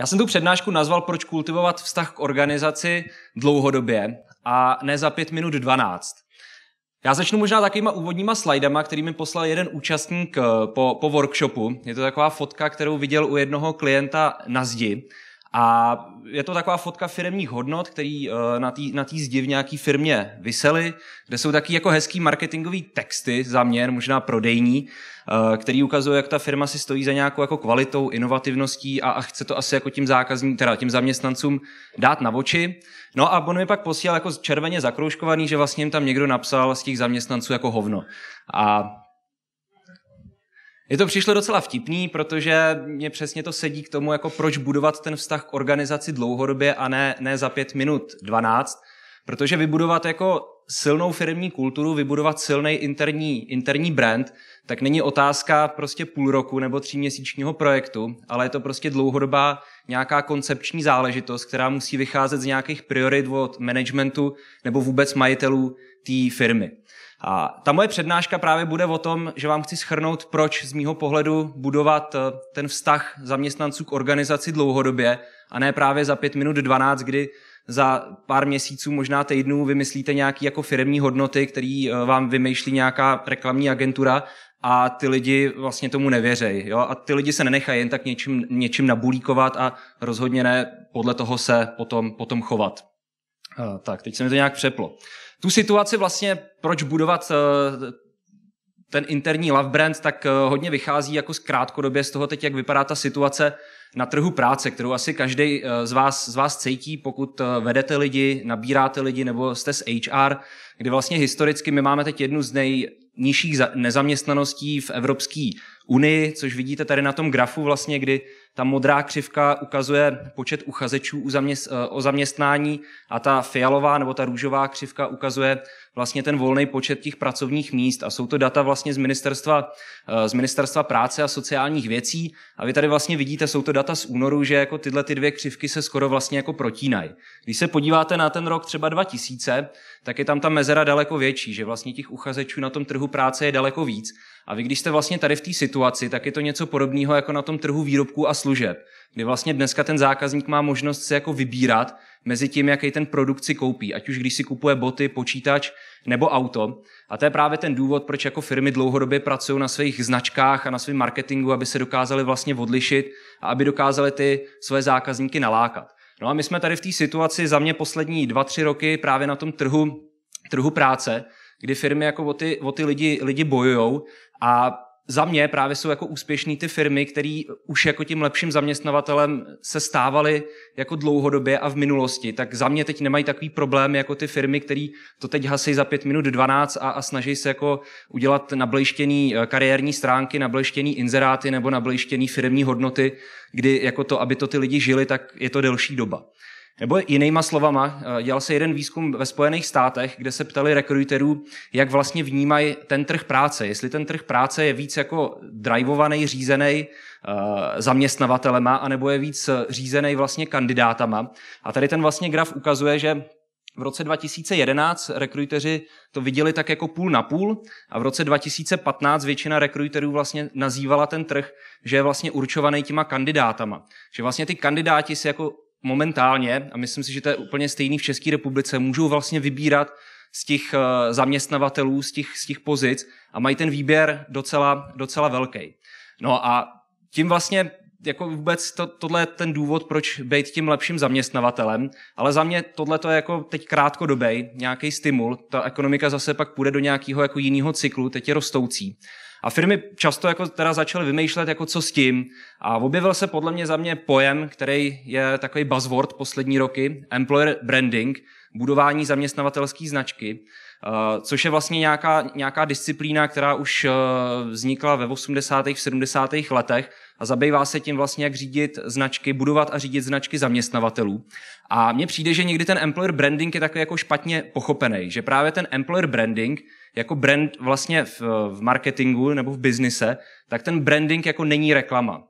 Já jsem tu přednášku nazval Proč kultivovat vztah k organizaci dlouhodobě a ne za 5 minut 12. Já začnu možná takovýma úvodníma slajdama, který mi poslal jeden účastník eh, po, po workshopu. Je to taková fotka, kterou viděl u jednoho klienta na zdi. A je to taková fotka firmních hodnot, který eh, na té na tý zdi v nějaký firmě vysely, kde jsou taky jako hezký marketingový texty, zaměr, možná prodejní, eh, který ukazuje, jak ta firma si stojí za nějakou jako kvalitou, inovativností a, a chce to asi jako tím zákazníkům, teda tím zaměstnancům dát na oči. No a on mi pak posílal jako červeně zakroužkovaný, že vlastně jim tam někdo napsal z těch zaměstnanců jako hovno. A je to přišlo docela vtipný, protože mě přesně to sedí k tomu, jako proč budovat ten vztah k organizaci dlouhodobě a ne, ne za pět minut 12, protože vybudovat jako silnou firmní kulturu, vybudovat silný interní, interní brand, tak není otázka prostě půl roku nebo tříměsíčního měsíčního projektu, ale je to prostě dlouhodobá nějaká koncepční záležitost, která musí vycházet z nějakých priorit od managementu nebo vůbec majitelů té firmy. A ta moje přednáška právě bude o tom, že vám chci schrnout, proč z mýho pohledu budovat eh, ten vztah zaměstnanců k organizaci dlouhodobě a ne právě za 5 minut 12, kdy za pár měsíců, možná týdnů vymyslíte nějaké jako firmní hodnoty, které eh, vám vymýšlí nějaká reklamní agentura a ty lidi vlastně tomu nevěřejí. Jo? A ty lidi se nenechají jen tak něčím, něčím nabulíkovat a rozhodně ne podle toho se potom, potom chovat. Eh, tak, teď se mi to nějak přeplo. Tu situaci vlastně, proč budovat eh, ten interní love brand, tak eh, hodně vychází jako z krátkodobě z toho teď, jak vypadá ta situace na trhu práce, kterou asi každý z vás, z vás cítí, pokud vedete lidi, nabíráte lidi nebo jste z HR, kdy vlastně historicky my máme teď jednu z nejnižších nezaměstnaností v Evropské unii, což vidíte tady na tom grafu vlastně, kdy ta modrá křivka ukazuje počet uchazečů eh, o zaměstnání a ta fialová nebo ta růžová křivka ukazuje vlastně ten volný počet těch pracovních míst a jsou to data vlastně z ministerstva, eh, z ministerstva práce a sociálních věcí a vy tady vlastně vidíte, jsou to data z únoru, že jako tyhle ty dvě křivky se skoro vlastně jako protínají. Když se podíváte na ten rok třeba 2000, tak je tam ta mezera daleko větší, že vlastně těch uchazečů na tom trhu práce je daleko víc a vy když jste vlastně tady v té situaci, tak je to něco podobného jako na tom trhu výrobků a služeb, kdy vlastně dneska ten zákazník má možnost si jako vybírat mezi tím, jaký ten produkt si koupí, ať už když si kupuje boty, počítač nebo auto. A to je právě ten důvod, proč jako firmy dlouhodobě pracují na svých značkách a na svém marketingu, aby se dokázali vlastně odlišit a aby dokázali ty své zákazníky nalákat. No a my jsme tady v té situaci za mě poslední dva, tři roky právě na tom trhu, trhu práce, kdy firmy jako o ty, o ty lidi, lidi bojujou a za mě právě jsou jako úspěšné ty firmy, které už jako tím lepším zaměstnavatelem se stávaly jako dlouhodobě a v minulosti. Tak za mě teď nemají takový problém jako ty firmy, které to teď hasí za 5 minut 12 a, a snaží se jako udělat nablejštěný eh, kariérní stránky, nablejštěný inzeráty nebo nablejštěný firmní hodnoty, kdy jako to, aby to ty lidi žili, tak je to delší doba. Nebo jinýma slovama, eh, dělal se jeden výzkum ve Spojených státech, kde se ptali rekruterů, jak vlastně vnímají ten trh práce. Jestli ten trh práce je víc jako drivovaný, řízený eh, zaměstnavatelema, anebo je víc eh, řízený vlastně kandidátama. A tady ten vlastně graf ukazuje, že v roce 2011 rekruteři to viděli tak jako půl na půl a v roce 2015 většina rekruterů vlastně nazývala ten trh, že je vlastně určovaný těma kandidátama. Že vlastně ty kandidáti si jako momentálně, a myslím si, že to je úplně stejný v České republice, můžou vlastně vybírat z těch eh, zaměstnavatelů, z těch, z těch pozic a mají ten výběr docela, docela velký. No a tím vlastně jako vůbec to, tohle je ten důvod, proč být tím lepším zaměstnavatelem, ale za mě tohle to je jako teď krátkodobej, nějaký stimul, ta ekonomika zase pak půjde do nějakého jako jiného cyklu, teď je rostoucí. A firmy často jako teda začaly vymýšlet, jako co s tím. A objevil se podle mě za mě pojem, který je takový buzzword poslední roky, employer branding, budování zaměstnavatelské značky, eh, což je vlastně nějaká, nějaká disciplína, která už eh, vznikla ve 80. a 70. letech a zabývá se tím vlastně, jak řídit značky, budovat a řídit značky zaměstnavatelů. A mně přijde, že někdy ten employer branding je takový jako špatně pochopený, že právě ten employer branding jako brand vlastně v, v marketingu nebo v biznise, tak ten branding jako není reklama.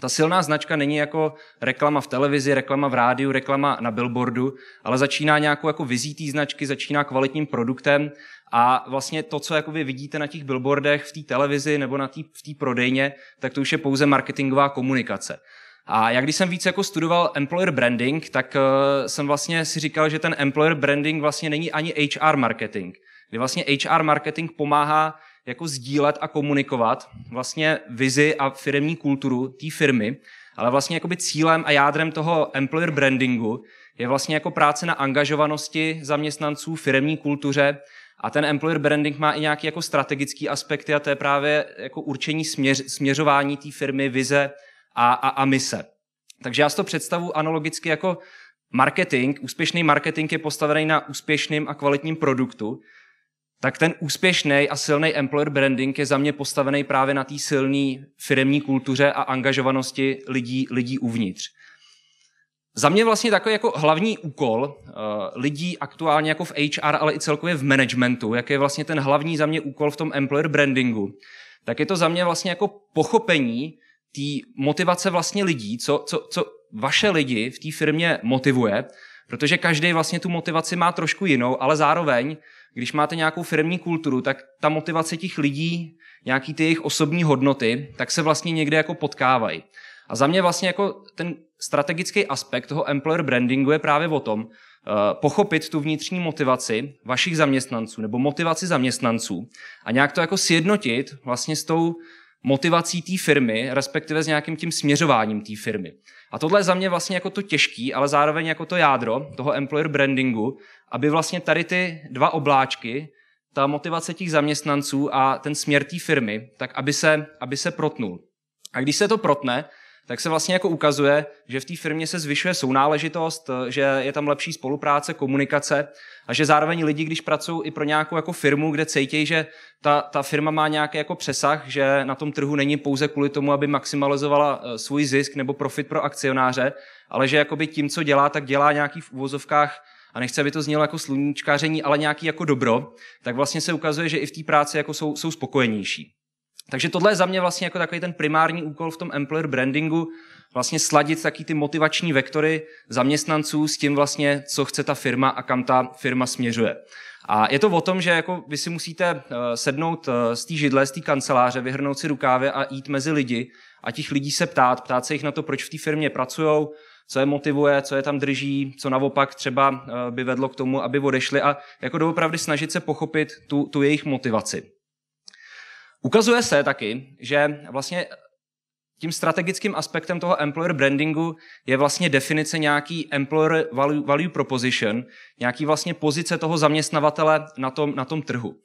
Ta silná značka není jako reklama v televizi, reklama v rádiu, reklama na billboardu, ale začíná nějakou jako vizí té značky, začíná kvalitním produktem a vlastně to, co jako vy vidíte na těch billboardech, v té televizi nebo na tý, v té prodejně, tak to už je pouze marketingová komunikace. A já když jsem víc jako studoval employer branding, tak uh, jsem vlastně si říkal, že ten employer branding vlastně není ani HR marketing. Kdy vlastně HR marketing pomáhá jako sdílet a komunikovat vlastně vizi a firmní kulturu té firmy, ale vlastně jakoby cílem a jádrem toho employer brandingu je vlastně jako práce na angažovanosti zaměstnanců, firmní kultuře a ten employer branding má i nějaký jako strategický aspekty a to je právě jako určení směř, směřování té firmy, vize a, a, a mise. Takže já si to představu analogicky jako marketing. Úspěšný marketing je postavený na úspěšném a kvalitním produktu tak ten úspěšný a silný employer branding je za mě postavený právě na té silné firmní kultuře a angažovanosti lidí, lidí uvnitř. Za mě vlastně takový jako hlavní úkol eh, lidí aktuálně jako v HR, ale i celkově v managementu, jak je vlastně ten hlavní za mě úkol v tom employer brandingu, tak je to za mě vlastně jako pochopení té motivace vlastně lidí, co, co, co vaše lidi v té firmě motivuje, protože každý vlastně tu motivaci má trošku jinou, ale zároveň když máte nějakou firmní kulturu, tak ta motivace těch lidí, nějaký ty jejich osobní hodnoty, tak se vlastně někde jako potkávají. A za mě vlastně jako ten strategický aspekt toho employer brandingu je právě o tom, eh, pochopit tu vnitřní motivaci vašich zaměstnanců nebo motivaci zaměstnanců a nějak to jako sjednotit vlastně s tou motivací té firmy, respektive s nějakým tím směřováním té firmy. A tohle je za mě vlastně jako to těžký, ale zároveň jako to jádro toho employer brandingu, aby vlastně tady ty dva obláčky, ta motivace těch zaměstnanců a ten směr té firmy, tak aby se, aby se protnul. A když se to protne, tak se vlastně jako ukazuje, že v té firmě se zvyšuje sounáležitost, eh, že je tam lepší spolupráce, komunikace a že zároveň lidi, když pracují i pro nějakou jako firmu, kde cítí, že ta, ta firma má nějaký jako přesah, že na tom trhu není pouze kvůli tomu, aby maximalizovala eh, svůj zisk nebo profit pro akcionáře, ale že jakoby tím, co dělá, tak dělá nějaký v úvozovkách a nechce, aby to znělo jako sluníčkáření, ale nějaký jako dobro, tak vlastně se ukazuje, že i v té práci jako jsou, jsou spokojenější. Takže tohle je za mě vlastně jako takový ten primární úkol v tom employer brandingu, vlastně sladit taky ty motivační vektory zaměstnanců s tím vlastně, co chce ta firma a kam ta firma směřuje. A je to o tom, že jako vy si musíte eh, sednout eh, z té židle, z té kanceláře, vyhrnout si rukávy a jít mezi lidi a těch lidí se ptát, ptát se jich na to, proč v té firmě pracují, co je motivuje, co je tam drží, co naopak třeba eh, by vedlo k tomu, aby odešli a jako doopravdy snažit se pochopit tu, tu jejich motivaci. Ukazuje se taky, že vlastně tím strategickým aspektem toho employer brandingu je vlastně definice nějaký employer value, value proposition, nějaký vlastně pozice toho zaměstnavatele na tom, na tom trhu.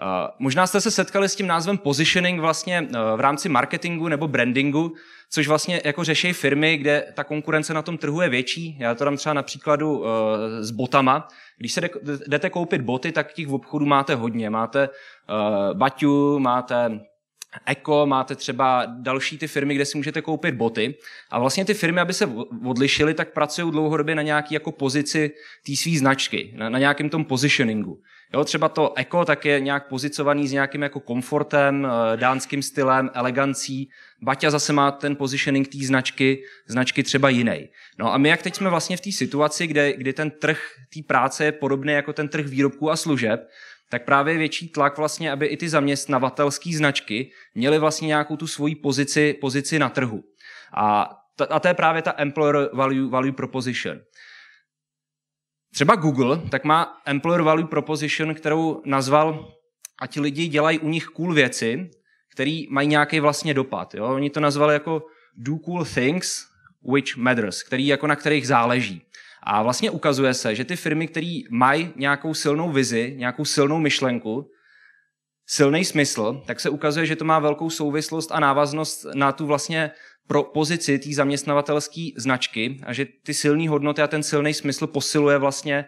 Eh, možná jste se setkali s tím názvem positioning vlastně eh, v rámci marketingu nebo brandingu, což vlastně jako řeší firmy, kde ta konkurence na tom trhu je větší. Já to dám třeba na příkladu eh, s botama. Když se jdete koupit boty, tak těch v obchodu máte hodně. Máte Baťu, máte Eko, máte třeba další ty firmy, kde si můžete koupit boty. A vlastně ty firmy, aby se odlišily, tak pracují dlouhodobě na nějaký jako pozici té své značky, na, na nějakém tom positioningu. Jo, třeba to Eko tak je nějak pozicovaný s nějakým jako komfortem, eh, dánským stylem, elegancí. Baťa zase má ten positioning té značky, značky třeba jiný. No a my jak teď jsme vlastně v té situaci, kde, kdy ten trh té práce je podobný jako ten trh výrobků a služeb, tak právě větší tlak vlastně, aby i ty zaměstnavatelské značky měly vlastně nějakou tu svoji pozici, pozici na trhu. A, ta, a to je právě ta employer value, value proposition. Třeba Google, tak má employer value proposition, kterou nazval a ti lidi dělají u nich cool věci, které mají nějaký vlastně dopad. Jo? Oni to nazvali jako do cool things which matters, který jako na kterých záleží. A vlastně ukazuje se, že ty firmy, které mají nějakou silnou vizi, nějakou silnou myšlenku, silný smysl, tak se ukazuje, že to má velkou souvislost a návaznost na tu vlastně pro pozici té zaměstnavatelské značky a že ty silné hodnoty a ten silný smysl posiluje vlastně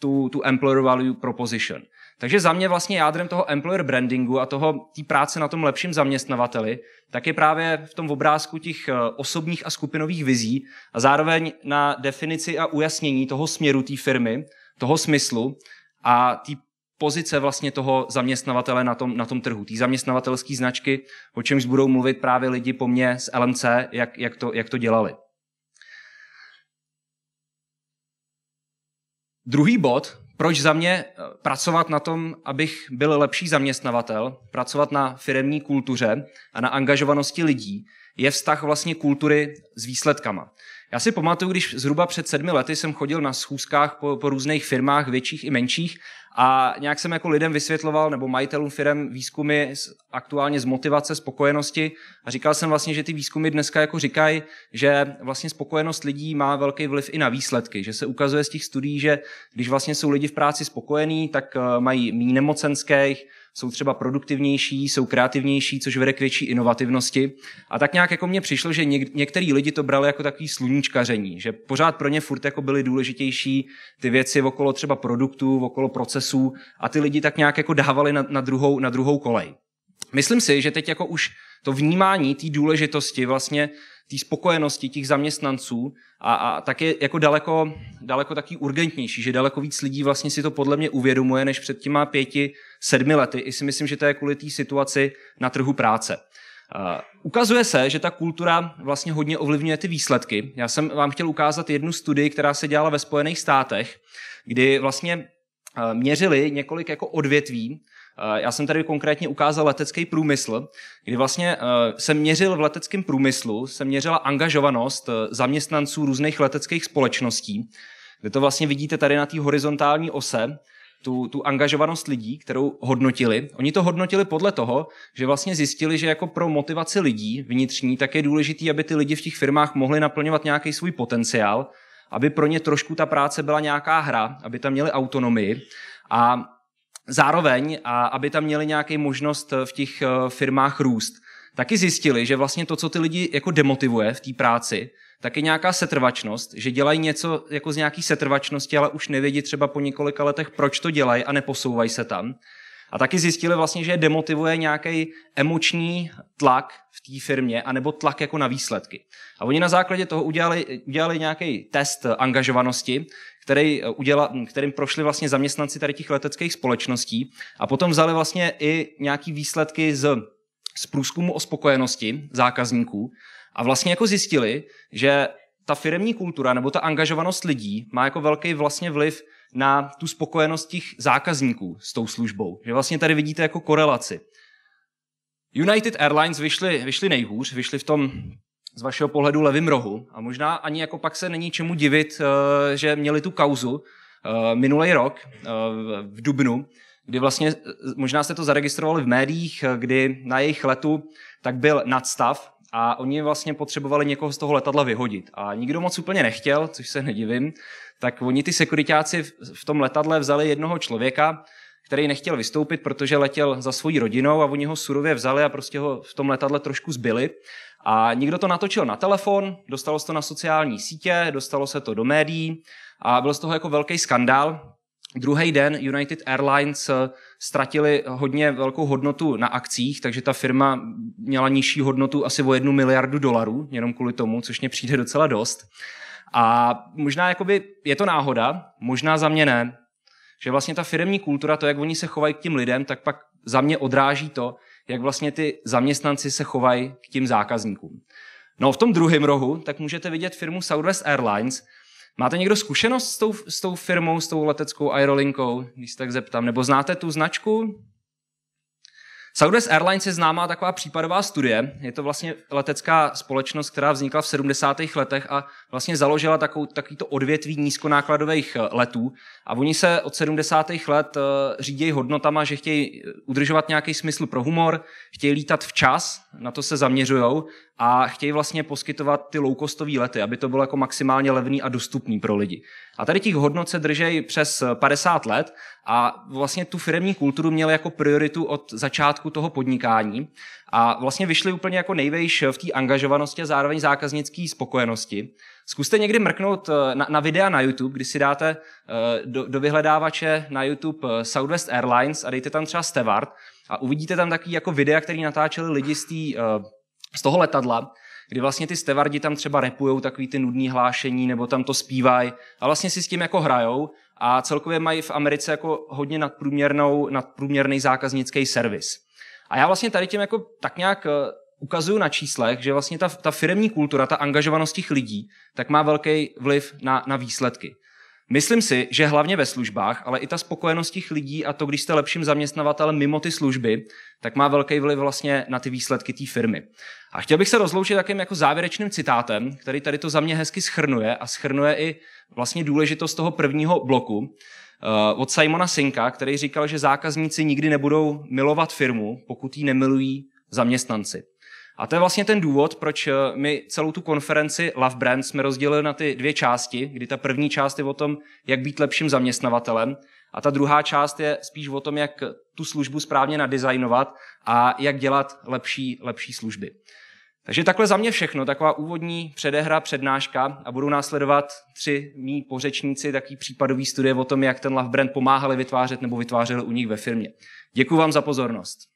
tu, tu employer value proposition. Takže za mě vlastně jádrem toho employer brandingu a toho té práce na tom lepším zaměstnavateli, tak je právě v tom obrázku těch eh, osobních a skupinových vizí a zároveň na definici a ujasnění toho směru té firmy, toho smyslu a té pozice vlastně toho zaměstnavatele na tom, na tom trhu, té zaměstnavatelské značky, o čemž budou mluvit právě lidi po mně z LMC, jak, jak, to, jak to dělali. Druhý bod, proč za mě eh, pracovat na tom, abych byl lepší zaměstnavatel, pracovat na firemní kultuře a na angažovanosti lidí, je vztah vlastně kultury s výsledkama. Já si pamatuju, když zhruba před sedmi lety jsem chodil na schůzkách po, po různých firmách, větších i menších, a nějak jsem jako lidem vysvětloval, nebo majitelům firm výzkumy aktuálně z motivace, spokojenosti. A říkal jsem vlastně, že ty výzkumy dneska jako říkají, že vlastně spokojenost lidí má velký vliv i na výsledky. Že se ukazuje z těch studií, že když vlastně jsou lidi v práci spokojení, tak eh, mají méně nemocenských, jsou třeba produktivnější, jsou kreativnější, což vede k větší inovativnosti. A tak nějak jako mně přišlo, že něk- některý lidi to brali jako takový sluníčkaření, že pořád pro ně furt jako byly důležitější ty věci okolo třeba produktů, okolo procesů procesů a ty lidi tak nějak jako dávali na, na, druhou, na druhou kolej. Myslím si, že teď jako už to vnímání té důležitosti vlastně té spokojenosti těch zaměstnanců a, a tak je jako daleko, daleko taky urgentnější, že daleko víc lidí vlastně si to podle mě uvědomuje, než před těma pěti, sedmi lety. I si myslím, že to je kvůli té situaci na trhu práce. Uh, ukazuje se, že ta kultura vlastně hodně ovlivňuje ty výsledky. Já jsem vám chtěl ukázat jednu studii, která se dělala ve Spojených státech, kdy vlastně Eh, měřili několik jako odvětví. Eh, já jsem tady konkrétně ukázal letecký průmysl, kdy vlastně jsem eh, měřil v leteckém průmyslu, jsem měřila angažovanost zaměstnanců různých leteckých společností, kde to vlastně vidíte tady na té horizontální ose, tu, tu angažovanost lidí, kterou hodnotili. Oni to hodnotili podle toho, že vlastně zjistili, že jako pro motivaci lidí vnitřní, tak je důležité, aby ty lidi v těch firmách mohli naplňovat nějaký svůj potenciál, aby pro ně trošku ta práce byla nějaká hra, aby tam měli autonomii a zároveň, a aby tam měli nějaký možnost v těch eh, firmách růst. Taky zjistili, že vlastně to, co ty lidi jako demotivuje v té práci, tak je nějaká setrvačnost, že dělají něco jako z nějaký setrvačnosti, ale už nevědí třeba po několika letech, proč to dělají a neposouvají se tam. A taky zjistili vlastně, že demotivuje nějaký emoční tlak v té firmě, anebo tlak jako na výsledky. A oni na základě toho udělali, udělali nějaký test angažovanosti, který eh, uděla, kterým prošli vlastně zaměstnanci tady těch leteckých společností a potom vzali vlastně i nějaký výsledky z, z průzkumu o spokojenosti zákazníků a vlastně jako zjistili, že ta firmní kultura nebo ta angažovanost lidí má jako velký vlastně vliv na tu spokojenost těch zákazníků s tou službou. Že vlastně tady vidíte jako korelaci. United Airlines vyšly, vyšly nejhůř, vyšly v tom z vašeho pohledu levým rohu a možná ani jako pak se není čemu divit, eh, že měli tu kauzu eh, minulý rok eh, v Dubnu, kdy vlastně, možná jste to zaregistrovali v médiích, kdy na jejich letu tak byl nadstav, a oni vlastně potřebovali někoho z toho letadla vyhodit. A nikdo moc úplně nechtěl, což se nedivím, tak oni ty sekuritáci v tom letadle vzali jednoho člověka, který nechtěl vystoupit, protože letěl za svojí rodinou a oni ho surově vzali a prostě ho v tom letadle trošku zbyli. A někdo to natočil na telefon, dostalo se to na sociální sítě, dostalo se to do médií a byl z toho jako velký skandál, Druhý den United Airlines eh, ztratili hodně velkou hodnotu na akcích, takže ta firma měla nižší hodnotu asi o jednu miliardu dolarů, jenom kvůli tomu, což mě přijde docela dost. A možná jakoby je to náhoda, možná za mě ne, že vlastně ta firmní kultura, to, jak oni se chovají k těm lidem, tak pak za mě odráží to, jak vlastně ty zaměstnanci se chovají k těm zákazníkům. No v tom druhém rohu, tak můžete vidět firmu Southwest Airlines, Máte někdo zkušenost s tou, s tou firmou, s tou leteckou aerolinkou, když se tak zeptám? Nebo znáte tu značku? Southwest Airlines je známá taková případová studie. Je to vlastně letecká společnost, která vznikla v 70. letech a vlastně založila takovou, takovýto odvětví nízkonákladových eh, letů. A oni se od 70. let eh, řídějí hodnotama, že chtějí eh, udržovat nějaký smysl pro humor, chtějí lítat včas, na to se zaměřují a chtějí vlastně poskytovat ty loukostové lety, aby to bylo jako maximálně levný a dostupný pro lidi. A tady těch hodnot se držej přes 50 let a vlastně tu firmní kulturu měli jako prioritu od začátku toho podnikání a vlastně vyšli úplně jako nejvejš v té angažovanosti a zároveň zákaznické spokojenosti. Zkuste někdy mrknout eh, na, na videa na YouTube, kdy si dáte eh, do, do vyhledávače na YouTube eh, Southwest Airlines a dejte tam třeba Stewart a uvidíte tam takový jako videa, který natáčeli lidi z té z toho letadla, kdy vlastně ty stevardi tam třeba repujou takový ty nudní hlášení nebo tam to zpívají a vlastně si s tím jako hrajou a celkově mají v Americe jako hodně nadprůměrnou, nadprůměrný zákaznický servis. A já vlastně tady tím jako tak nějak eh, ukazuju na číslech, že vlastně ta, ta firmní kultura, ta angažovanost těch lidí, tak má velký vliv na, na výsledky. Myslím si, že hlavně ve službách, ale i ta spokojenost těch lidí a to, když jste lepším zaměstnavatelem mimo ty služby, tak má velký vliv vlastně na ty výsledky té firmy. A chtěl bych se rozloučit takým jako závěrečným citátem, který tady to za mě hezky schrnuje a schrnuje i vlastně důležitost toho prvního bloku eh, od Simona Sinka, který říkal, že zákazníci nikdy nebudou milovat firmu, pokud ji nemilují zaměstnanci. A to je vlastně ten důvod, proč eh, my celou tu konferenci Love Brand jsme rozdělili na ty dvě části, kdy ta první část je o tom, jak být lepším zaměstnavatelem, a ta druhá část je spíš o tom, jak tu službu správně nadizajnovat a jak dělat lepší, lepší služby. Takže takhle za mě všechno, taková úvodní předehra, přednáška a budou následovat tři mý pořečníci, takový případový studie o tom, jak ten Love Brand pomáhali vytvářet nebo vytvářeli u nich ve firmě. Děkuji vám za pozornost.